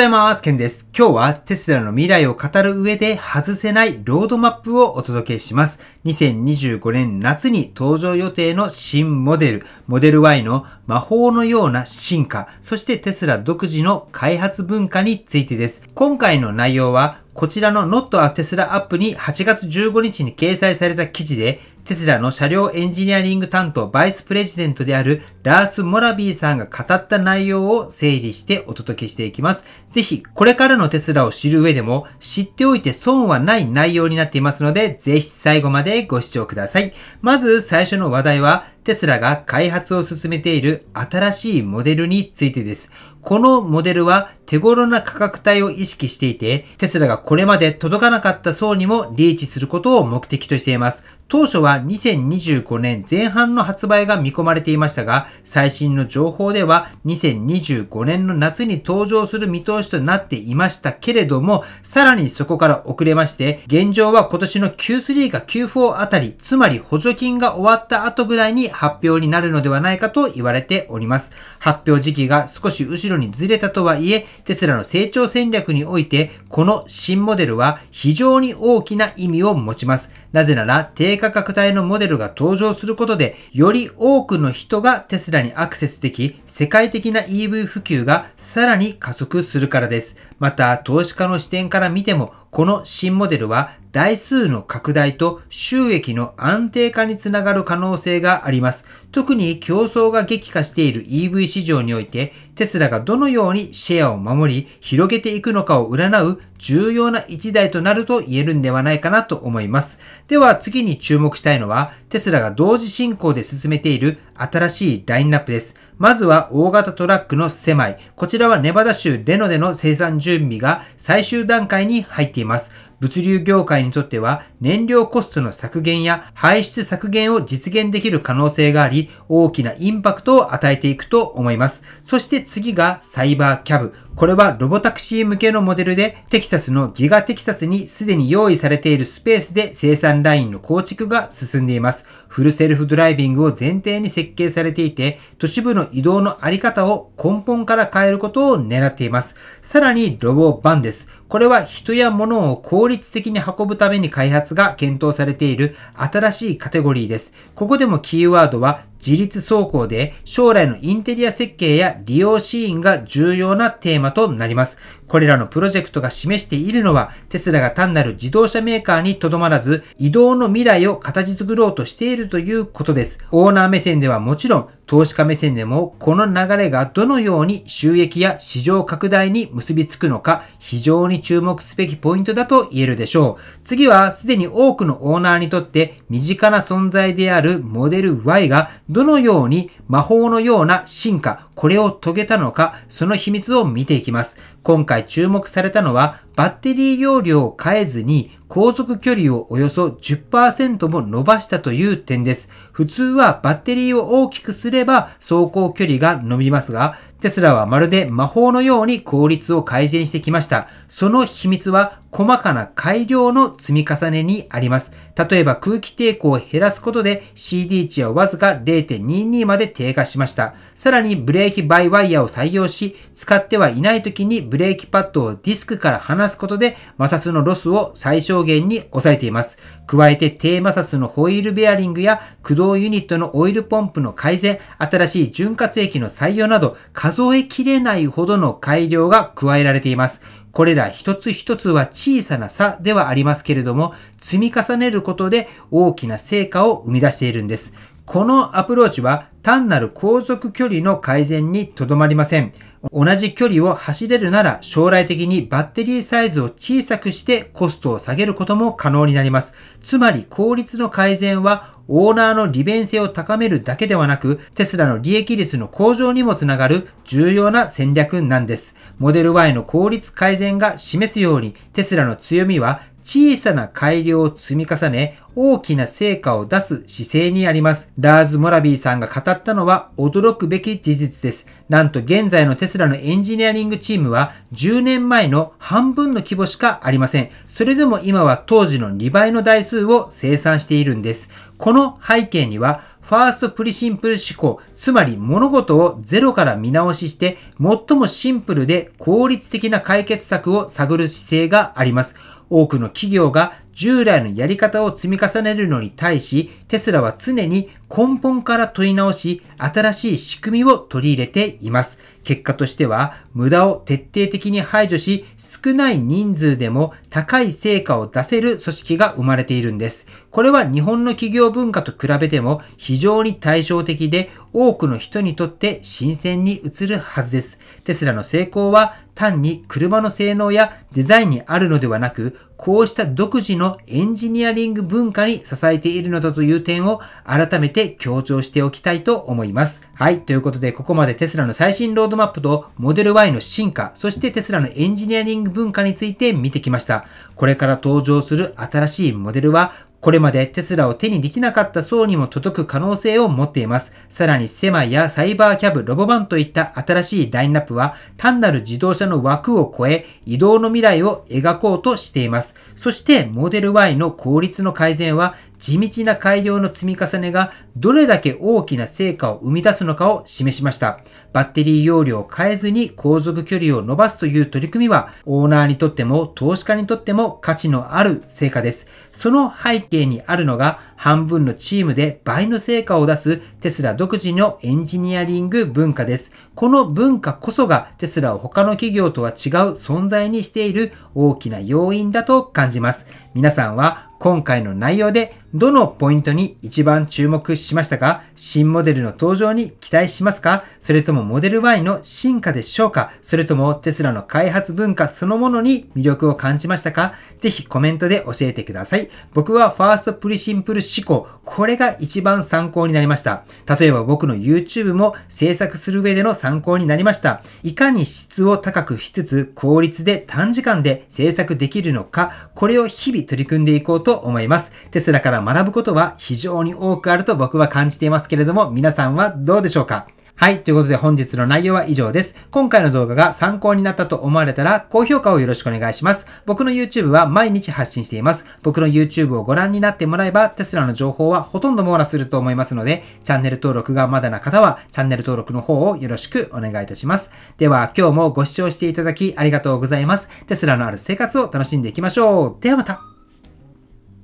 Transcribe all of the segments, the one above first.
ございます。ケンです。今日はテスラの未来を語る上で外せないロードマップをお届けします。2025年夏に登場予定の新モデル、モデル Y の魔法のような進化、そしてテスラ独自の開発文化についてです。今回の内容は、こちらの Not a Tesla App に8月15日に掲載された記事で、テスラの車両エンジニアリング担当バイスプレジデントであるラース・モラビーさんが語った内容を整理してお届けしていきます。ぜひ、これからのテスラを知る上でも、知っておいて損はない内容になっていますので、ぜひ最後まででご視聴ください。まず最初の話題は、テスラが開発を進めている新しいモデルについてです。このモデルは手頃な価格帯を意識していて、テスラがこれまで届かなかった層にもリーチすることを目的としています。当初は2025年前半の発売が見込まれていましたが、最新の情報では2025年の夏に登場する見通しとなっていましたけれども、さらにそこから遅れまして、現状は今年の Q3 か Q4 あたり、つまり補助金が終わった後ぐらいに発表になるのではないかと言われております。発表時期が少し後ろにずれたとはいえ、テスラの成長戦略において、この新モデルは非常に大きな意味を持ちます。なぜなら、低価格帯のモデルが登場することで、より多くの人がテスラにアクセスでき、世界的な EV 普及がさらに加速するからです。また、投資家の視点から見ても、この新モデルは台数の拡大と収益の安定化につながる可能性があります。特に競争が激化している EV 市場において、テスラがどのようにシェアを守り、広げていくのかを占う重要な一台となると言えるんではないかなと思います。では次に注目したいのは、テスラが同時進行で進めている新しいラインナップです。まずは大型トラックの狭い。こちらはネバダ州レノでの生産準備が最終段階に入っています。物流業界にとっては燃料コストの削減や排出削減を実現できる可能性があり、大きなインパクトを与えていくと思います。そして次がサイバーキャブ。これはロボタクシー向けのモデルで、テキサスのギガテキサスにすでに用意されているスペースで生産ラインの構築が進んでいます。フルセルフドライビングを前提に設計されていて、都市部の移動のあり方を根本から変えることを狙っています。さらにロボバンです。これは人や物を効率的に運ぶために開発が検討されている新しいカテゴリーです。ここでもキーワードは自立走行で将来のインテリア設計や利用シーンが重要なテーマとなります。これらのプロジェクトが示しているのは、テスラが単なる自動車メーカーにとどまらず、移動の未来を形作ろうとしているということです。オーナー目線ではもちろん、投資家目線でも、この流れがどのように収益や市場拡大に結びつくのか、非常に注目すべきポイントだと言えるでしょう。次は、すでに多くのオーナーにとって身近な存在であるモデル Y がどのように魔法のような進化、これを遂げたのか、その秘密を見ていきます。今回注目されたのは、バッテリー容量を変えずに、航続距離をおよそ10%も伸ばしたという点です。普通はバッテリーを大きくすれば走行距離が伸びますが、テスラはまるで魔法のように効率を改善してきました。その秘密は細かな改良の積み重ねにあります。例えば空気抵抗を減らすことで CD 値はわずか0.22まで低下しました。さらにブレーキバイワイヤーを採用し、使ってはいない時にブレーキパッドをディスクから離すことで摩擦のロスを最小限に抑えています。加えて低摩擦のホイールベアリングや駆動ユニットのオイルポンプの改善、新しい潤滑液の採用など数えきれないほどの改良が加えられています。これら一つ一つは小さな差ではありますけれども、積み重ねることで大きな成果を生み出しているんです。このアプローチは単なる航続距離の改善にとどまりません。同じ距離を走れるなら将来的にバッテリーサイズを小さくしてコストを下げることも可能になります。つまり効率の改善はオーナーの利便性を高めるだけではなく、テスラの利益率の向上にもつながる重要な戦略なんです。モデル Y の効率改善が示すように、テスラの強みは小さな改良を積み重ね、大きな成果を出す姿勢にあります。ラーズ・モラビーさんが語ったのは驚くべき事実です。なんと現在のテスラのエンジニアリングチームは10年前の半分の規模しかありません。それでも今は当時の2倍の台数を生産しているんです。この背景には、ファーストプリシンプル思考、つまり物事をゼロから見直しして、最もシンプルで効率的な解決策を探る姿勢があります。多くの企業が従来のやり方を積み重ねるのに対し、テスラは常に根本から問い直し、新しい仕組みを取り入れています。結果としては、無駄を徹底的に排除し、少ない人数でも高い成果を出せる組織が生まれているんです。これは日本の企業文化と比べても非常に対照的で、多くの人にとって新鮮に映るはずです。テスラの成功は単に車の性能やデザインにあるのではなく、こうした独自のエンジニアリング文化に支えているのだという点を改めて強調しておきたいと思います。はい。ということで、ここまでテスラの最新ロードマップとモデル Y の進化、そしてテスラのエンジニアリング文化について見てきました。これから登場する新しいモデルは、これまでテスラを手にできなかった層にも届く可能性を持っています。さらにセマイやサイバーキャブ、ロボバンといった新しいラインナップは単なる自動車の枠を超え移動の未来を描こうとしています。そしてモデル Y の効率の改善は地道な改良の積み重ねがどれだけ大きな成果を生み出すのかを示しました。バッテリー容量を変えずに航続距離を伸ばすという取り組みは、オーナーにとっても投資家にとっても価値のある成果です。その背景にあるのが、半分のチームで倍の成果を出すテスラ独自のエンジニアリング文化です。この文化こそがテスラを他の企業とは違う存在にしている大きな要因だと感じます。皆さんは今回の内容でどのポイントに一番注目しましたか新モデルの登場に期待しますかそれともモデル Y の進化でしょうかそれともテスラの開発文化そのものに魅力を感じましたかぜひコメントで教えてください。僕はファーストプリシンプル思考、これが一番参考になりました。例えば僕の YouTube も制作する上での参考になりました。いかに質を高くしつつ、効率で短時間で制作できるのか、これを日々取り組んでいこうと思います。テスラから学ぶことは非常に多くあると僕は感じていますけれども、皆さんはどうでしょうかはい。ということで本日の内容は以上です。今回の動画が参考になったと思われたら、高評価をよろしくお願いします。僕の YouTube は毎日発信しています。僕の YouTube をご覧になってもらえば、テスラの情報はほとんど網羅すると思いますので、チャンネル登録がまだな方は、チャンネル登録の方をよろしくお願いいたします。では、今日もご視聴していただきありがとうございます。テスラのある生活を楽しんでいきましょう。ではまた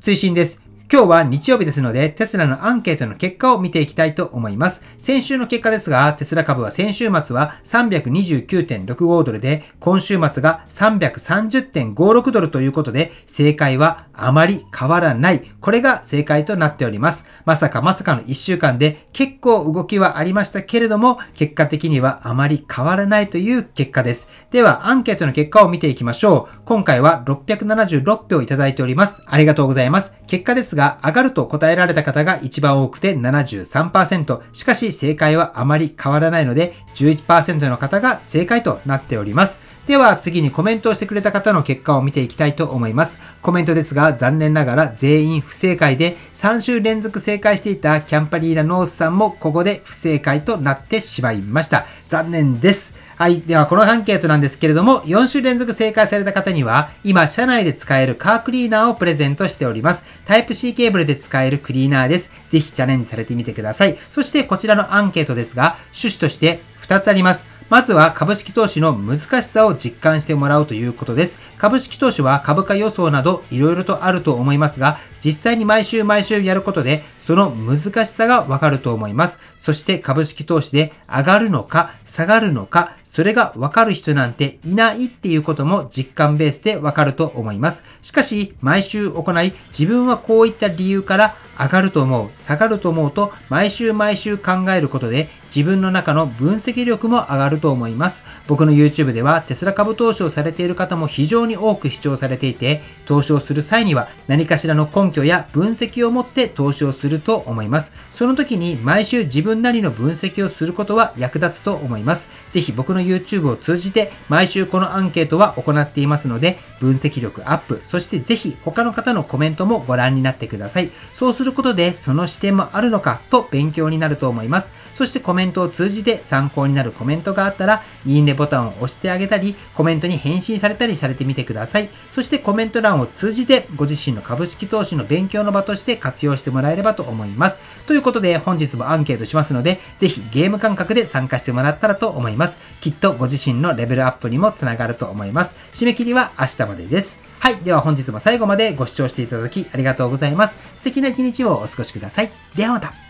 推進です。今日は日曜日ですので、テスラのアンケートの結果を見ていきたいと思います。先週の結果ですが、テスラ株は先週末は329.65ドルで、今週末が330.56ドルということで、正解はあまり変わらない。これが正解となっております。まさかまさかの1週間で結構動きはありましたけれども、結果的にはあまり変わらないという結果です。では、アンケートの結果を見ていきましょう。今回は676票いただいております。ありがとうございます。結果ですが、上がると答えられた方が一番多くて73%。しかし正解はあまり変わらないので、11%の方が正解となっております。では次にコメントをしてくれた方の結果を見ていきたいと思います。コメントですが残念ながら全員不正解で3週連続正解していたキャンパリーナノースさんもここで不正解となってしまいました。残念です。はい。では、このアンケートなんですけれども、4週連続正解された方には、今、車内で使えるカークリーナーをプレゼントしております。タイプ C ケーブルで使えるクリーナーです。ぜひチャレンジされてみてください。そして、こちらのアンケートですが、趣旨として2つあります。まずは株式投資の難しさを実感してもらうということです。株式投資は株価予想などいろいろとあると思いますが、実際に毎週毎週やることで、その難しさがわかると思います。そして株式投資で上がるのか下がるのか、それがわかる人なんていないっていうことも実感ベースでわかると思います。しかし、毎週行い、自分はこういった理由から上がると思う、下がると思うと、毎週毎週考えることで、自分の中の分析力も上がるると思います。僕の YouTube ではテスラ株投資をされている方も非常に多く視聴されていて、投資をする際には何かしらの根拠や分析を持って投資をすると思います。その時に毎週自分なりの分析をすることは役立つと思います。ぜひ僕の YouTube を通じて毎週このアンケートは行っていますので、分析力アップ、そしてぜひ他の方のコメントもご覧になってください。そうすることでその視点もあるのかと勉強になると思います。そしてコメントを通じて参考になるコメントがあったら、いいねボタンを押してあげたり、コメントに返信されたりされてみてください。そしてコメント欄を通じて、ご自身の株式投資の勉強の場として活用してもらえればと思います。ということで、本日もアンケートしますので、ぜひゲーム感覚で参加してもらったらと思います。きっとご自身のレベルアップにもつながると思います。締め切りは明日までです。はい。では本日も最後までご視聴していただきありがとうございます。素敵な一日をお過ごしください。ではまた。